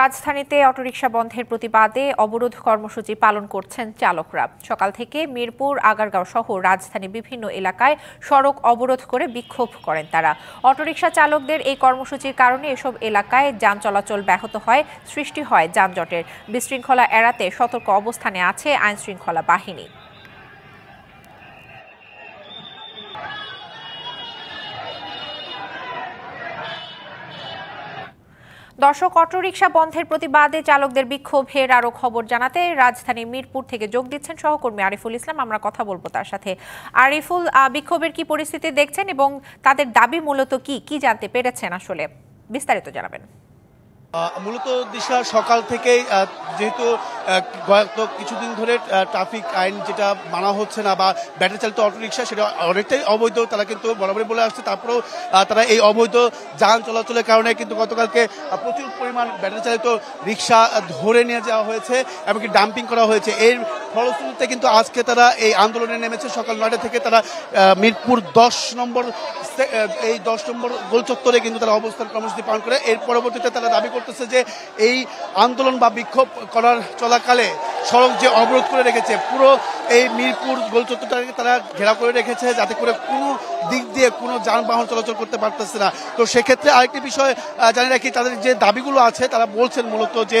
রাজধানীতে অটোরিকশা বন্ধের প্রতিবাদে অবরোধ কর্মসূচি পালন করছেন চালকরা সকাল থেকে মিরপুর আগারগাঁও সহ রাজধানীর বিভিন্ন এলাকায় সড়ক অবরোধ করে বিক্ষোভ করেন তারা অটোরিকশা চালকদের এই কর্মসূচির কারণে এসব এলাকায় যান চলাচল ব্যাহত হয় সৃষ্টি হয় যানজটের বিশৃঙ্খলা এড়াতে সতর্ক অবস্থানে আছে আইনশৃঙ্খলা বাহিনী দর্শক অটোরিকশা বন্ধের প্রতিবাদে চালকদের বিক্ষোভের আরো খবর জানাতে রাজধানী মিরপুর থেকে যোগ দিচ্ছেন সহকর্মী আরিফুল ইসলাম আমরা কথা বলবো তার সাথে আরিফুল বিক্ষোভের কি পরিস্থিতি দেখছেন এবং তাদের দাবি মূলত কি কি জানতে পেরেছেন আসলে বিস্তারিত জানাবেন মূলত দিশা সকাল থেকেই যেহেতু গত কিছুদিন ধরে ট্রাফিক আইন যেটা মানা হচ্ছে না বা ব্যাটারি চালিত অটোরিকশা সেটা অনেকটাই অবৈধ তারা কিন্তু বরাবরই বলে আসছে তারপরেও তারা এই অবৈধ যান চলাচলের কারণে কিন্তু গতকালকে প্রচুর পরিমাণ ব্যাটারি চালিত রিক্সা ধরে নিয়ে যাওয়া হয়েছে এমনকি ডাম্পিং করা হয়েছে এর ফলশ্রুতিতে কিন্তু আজকে তারা এই আন্দোলনে নেমেছে সকাল নয়টা থেকে তারা মিরপুর দশ নম্বর এই দশ নম্বর গোলচত্বরে কিন্তু তারা অবস্থান কর্মসূচি পালন করে এর পরবর্তীতে তারা দাবি করতেছে যে এই আন্দোলন বা বিক্ষোভ করার চলা থাকাকালে সড়ক যে অবরোধ করে রেখেছে পুরো এই মিরপুর গোলচত্বরটাকে তারা ঘেরা করে রেখেছে যাতে করে কোনো দিক দিয়ে কোনো যানবাহন চলাচল করতে পারতেছে না তো সেক্ষেত্রে আরেকটি বিষয় জানি রাখি তাদের যে দাবিগুলো আছে তারা বলছেন মূলত যে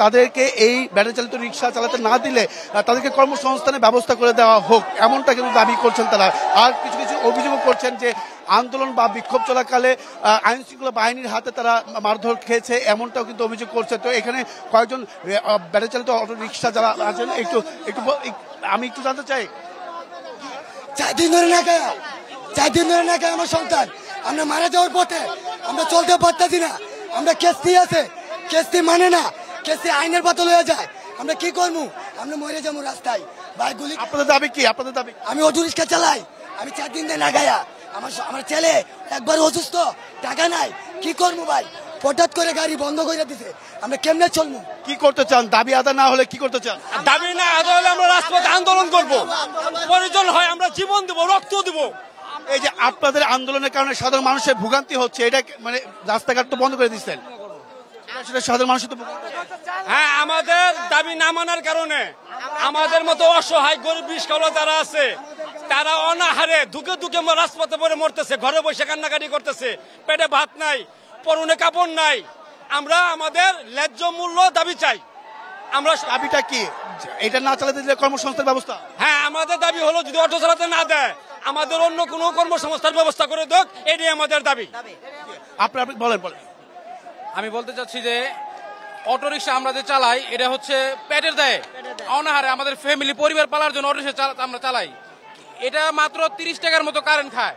তাদেরকে এই ব্যাটারি চালিত রিক্সা চালাতে না দিলে তাদেরকে কর্মসংস্থানের ব্যবস্থা করে দেওয়া হোক এমনটা কিন্তু দাবি করছেন তারা আর কিছু কিছু অভিযোগও করছেন যে আন্দোলন বা বিক্ষোভ চলাকালে আইন শৃঙ্খলা বাহিনীর হাতে তারা মারধর খেয়েছে এমনটাও কিন্তু অভিযোগ করছে তো এখানে কয়েকজন ব্যাটারি চালিত অটো রিক্সা যারা আছেন একটু একটু আমি একটু জানতে চাই চার দিন ধরে না খায় চার দিন ধরে না আমার সন্তান আমরা মারা যাওয়ার পথে আমরা চলতে পারতেছি না আমরা কেস্তি আছে কেস্তি মানে না কেস্তি আইনের বাতল হয়ে যায় আমরা কি করবো আমরা মরে যাবো রাস্তায় বাইক গুলি আপনাদের দাবি কি আপনাদের দাবি আমি অটো রিক্সা চালাই আমি চার দিন ধরে না আমার আমার ছেলে একবার অসুস্থ টাকা নাই কি করবো ভাই হঠাৎ করে গাড়ি বন্ধ করে দিতে আমরা কেমনে চলবো কি করতে চান দাবি আদা না হলে কি করতে চান দাবি না আদা হলে আমরা রাজপথে আন্দোলন করবো প্রয়োজন হয় আমরা জীবন দেব রক্ত দেব এই যে আপনাদের আন্দোলনের কারণে সাধারণ মানুষের ভোগান্তি হচ্ছে এটা মানে রাস্তাঘাট তো বন্ধ করে দিচ্ছেন সাধারণ হ্যাঁ আমাদের দাবি না মানার কারণে আমাদের মতো অসহায় গরিব বিষকালো যারা আছে তারা অনাহারে দুকে দুকে রাজপথে পরে মরতেছে ঘরে বসে কান্নাকাটি করতেছে পেটে ভাত নাই পরনে কাপড় নাই আমরা আমাদের ল্যায্য মূল্য দাবি চাই আমরা দাবিটা কি এটা না চালাতে দিলে কর্মসংস্থান ব্যবস্থা হ্যাঁ আমাদের দাবি হলো যদি অটো চালাতে না দেয় আমাদের অন্য কোনো কর্মসংস্থার ব্যবস্থা করে দেখ এটাই আমাদের দাবি আপনি আপনি বলেন বলেন আমি বলতে চাচ্ছি যে অটোরিক্সা আমরা যে চালাই এটা হচ্ছে পেটের দেয় অনাহারে আমাদের ফ্যামিলি পরিবার পালার জন্য অটোরিকশা আমরা চালাই এটা মাত্র তিরিশ টাকার মতো কারেন্ট খায়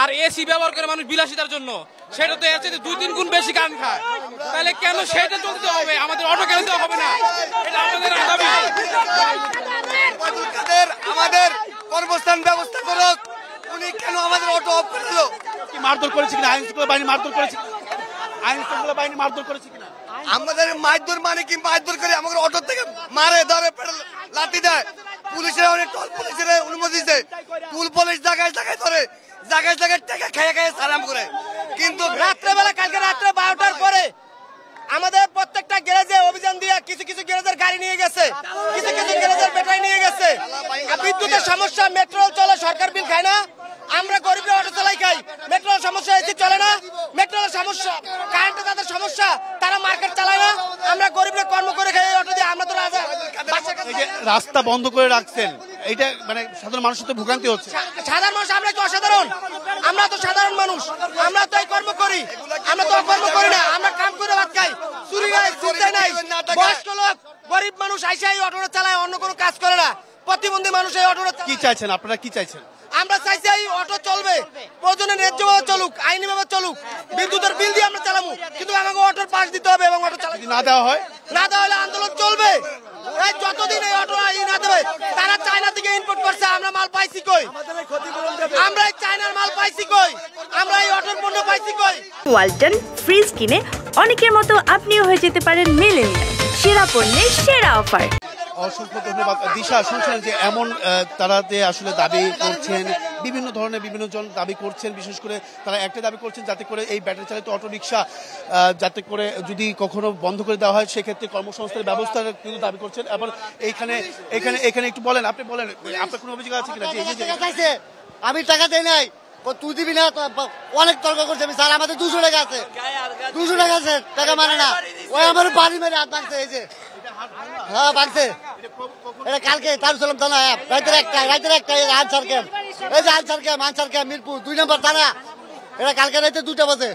আর এসি ব্যবহার করে মানুষ বিলাসিতার জন্য সেটা তো এসে দুই তিন গুণ বেশি গান খায় তাহলে কেন সেটা চলতে হবে আমাদের অটো কেন দেওয়া হবে না আমাদের আমাদের কর্মস্থান ব্যবস্থা করুক উনি কেন আমাদের অটো অফ করে দিল কি মারধর করেছে কিনা আইন শৃঙ্খলা বাহিনী মারধর করেছে আইন শৃঙ্খলা বাহিনী মারধর করেছে কিনা আমাদের মারধর মানে কি মারধর করে আমাদের অটো থেকে মারে ধরে লাঠি দেয় পুলিশের অনেক টল পুলিশের অনুমতি দেয় পুল পুলিশ জায়গায় জায়গায় ধরে জায়গায় জায়গায় টেকে খেয়ে খেয়ে সালাম করে কিন্তু রাত্রেবেলা কালকে রাত্রে বারোটার পরে আমাদের প্রত্যেকটা গ্যারেজে অভিযান দিয়ে কিছু কিছু গ্যারেজের গাড়ি নিয়ে গেছে কিছু কিছু গ্যারেজের ব্যাটারি নিয়ে গেছে বিদ্যুতের সমস্যা মেট্রো চলে সরকার বিল খায় না আমরা গরিবরা অটো চালাই খাই মেট্রোর সমস্যা এসে চলে না মেট্রোর সমস্যা কারেন্টে তাদের সমস্যা তারা মার্কেট চালায় না আমরা গরিবের কর্ম করে খাই অটো দিয়ে আমরা তো রাজা রাস্তা বন্ধ করে রাখছেন এইটা মানে সাধারণ মানুষের তো ভোগান্তি হচ্ছে সাধারণ মানুষ আমরা কি অসাধারণ আমরা তো সাধারণ মানুষ আমরা তো এই কর্ম করি আমরা তো কর্ম করি না আমরা কাম করে ভাত খাই চুরি নাই চিন্তা নাই বয়স্ক লোক গরিব মানুষ আইসে এই অটোটা চালায় অন্য কোনো কাজ করে না প্রতিবন্ধী মানুষ এই অটোটা কি চাইছেন আপনারা কি চাইছেন আমরা চাইছি এই অটো চলবে প্রয়োজনে ন্যায্য ভাবে চলুক আইনি ভাবে চলুক বিদ্যুতের বিল দিয়ে আমরা চালাবো কিন্তু আমাকে অটোর পাশ দিতে হবে এবং অটো চালাতে না দেওয়া হয় না দেওয়া হলে আন্দোলন চলবে যতদিন এই অটো না দেবে তারা করছে আমরা মাল পাইছি কই আমরা এই চায়নার মাল পাইছি কই আমরা এই অটল পণ্য পাইছি কই ওয়ালটন ফ্রিজ কিনে অনেকের মতো আপনিও হয়ে যেতে পারেন মিলেনিয়াল সেরা পণ্যের সেরা অফার অসংখ্য ধন্যবাদ দিশা শুনছেন যে এমন তারা যে আসলে দাবি করছেন বিভিন্ন ধরনের বিভিন্ন জন দাবি করছেন বিশেষ করে তারা একটা দাবি করছেন যাতে করে এই ব্যাটারি চালিত অটোরিকশা যাতে করে যদি কখনো বন্ধ করে দেওয়া হয় সেক্ষেত্রে কর্মসংস্থানের ব্যবস্থা কিন্তু দাবি করছেন এবং এইখানে এখানে এখানে একটু বলেন আপনি বলেন আপনার কোনো অভিযোগ আছে কিনা আমি টাকা দেয় নাই তুই দিবি না অনেক তর্ক করছে আমি স্যার আমাদের দুশো টাকা আছে দুশো টাকা আছে টাকা মানে না ওই আমার বাড়ি মেরে হাত এই যে हाँ भागते अरे काल के तारु सलम थाना है राइट डायरेक्ट है राइट डायरेक्ट है ये आंसर के ये आंसर के मानसर के मिरपुर दूसरा नंबर थाना अरे काल के रहते दूसरा बसे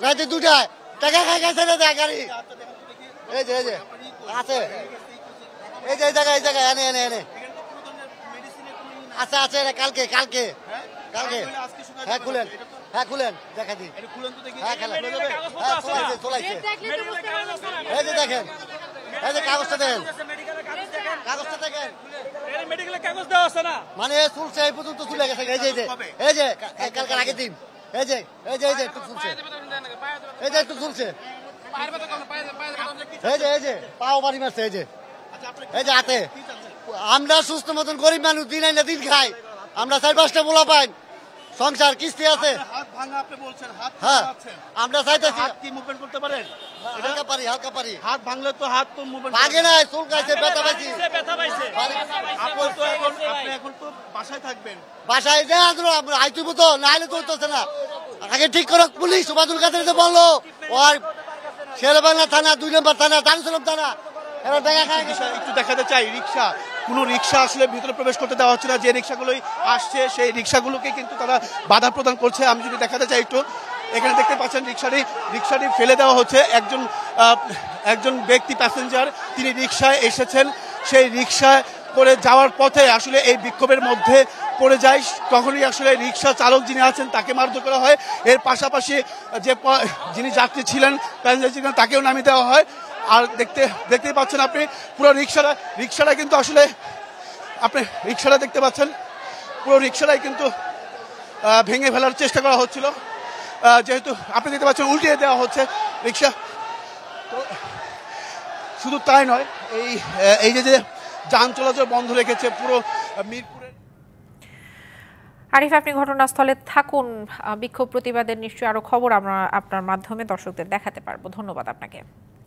रहते दूसरा टका का कैसे रहते आकरी ये जे ये जे आते ये जे जगह ये जगह याने याने আচ্ছা আছে এটা কালকে কালকে কালকে হ্যাঁ খুলেন হ্যাঁ খুলেন দেখা দিই এই যে দেখেন এই যে কাগজটা দেখেন মানে চুলছে এই পর্যন্ত চলে গেছে এই যে এই যে কালকে আগে দিন এই যে এই যে এই যে একটু চুলছে এই যে একটু চুলছে এই যে এই যে পাও বাড়ি মারছে এই যে এই যে হাতে আমরা সুস্থ মতন গরিব মানুষ দিন আইনা দিন খাই আমরা চার পাঁচটা বোলা পাই সংসার কিস্তি আছে আগে ঠিক করো পুলিশ সুবাদুল কাদের বললো শেরবাংলা থানা দুই নম্বর থানা থানা দেখা একটু দেখাতে চাই রিক্সা কোনো রিক্সা আসলে ভিতরে প্রবেশ করতে দেওয়া হচ্ছে না যে রিক্সাগুলোই আসছে সেই রিক্সাগুলোকে কিন্তু তারা বাধা প্রদান করছে আমি যদি দেখাতে চাই একটু এখানে দেখতে পাচ্ছেন রিক্সাটি রিক্সাটি ফেলে দেওয়া হচ্ছে একজন একজন ব্যক্তি প্যাসেঞ্জার তিনি রিক্সায় এসেছেন সেই রিক্সায় করে যাওয়ার পথে আসলে এই বিক্ষোভের মধ্যে পড়ে যায় তখনই আসলে রিক্সা চালক যিনি আছেন তাকে মারধর করা হয় এর পাশাপাশি যে যিনি যাত্রী ছিলেন প্যাসেঞ্জার ছিলেন তাকেও নামিয়ে দেওয়া হয় আর দেখতে দেখতেই পাচ্ছেন আপনি পুরো রিক্সাটা রিক্সাটা কিন্তু আসলে আপনি রিক্সাটা দেখতে পাচ্ছেন পুরো রিক্সাটাই কিন্তু ভেঙে ফেলার চেষ্টা করা হচ্ছিল যেহেতু আপনি দেখতে পাচ্ছেন উল্টিয়ে দেওয়া হচ্ছে রিক্সা তো শুধু তাই নয় এই এই যে যে যান চলাচল বন্ধ রেখেছে পুরো মিরপুরের আরিফ আপনি ঘটনাস্থলে থাকুন বিক্ষোভ প্রতিবাদের নিশ্চয়ই আরও খবর আমরা আপনার মাধ্যমে দর্শকদের দেখাতে পারবো ধন্যবাদ আপনাকে